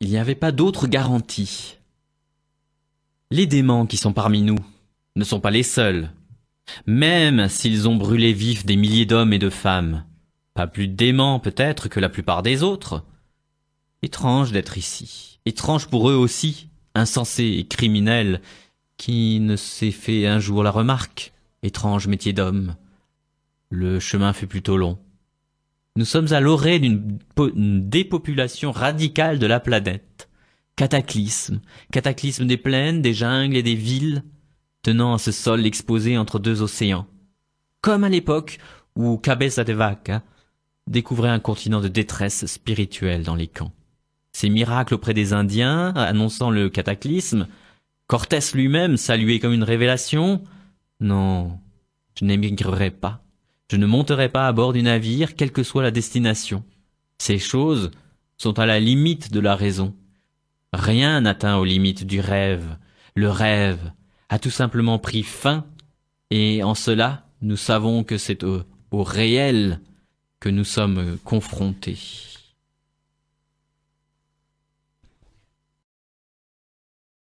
il n'y avait pas d'autre garantie. Les démons qui sont parmi nous ne sont pas les seuls. Même s'ils ont brûlé vifs des milliers d'hommes et de femmes, pas plus déments peut-être que la plupart des autres. Étrange d'être ici, étrange pour eux aussi, insensés et criminels, qui ne s'est fait un jour la remarque, étrange métier d'homme. Le chemin fut plutôt long. Nous sommes à l'orée d'une dépopulation radicale de la planète. Cataclysme, cataclysme des plaines, des jungles et des villes, tenant à ce sol exposé entre deux océans. Comme à l'époque où Cabeza de Vaca découvrait un continent de détresse spirituelle dans les camps. Ces miracles auprès des Indiens, annonçant le cataclysme, Cortès lui-même salué comme une révélation. Non, je n'émigrerai pas. Je ne monterai pas à bord du navire, quelle que soit la destination. Ces choses sont à la limite de la raison. Rien n'atteint aux limites du rêve. Le rêve a tout simplement pris fin, et en cela, nous savons que c'est au, au réel que nous sommes confrontés.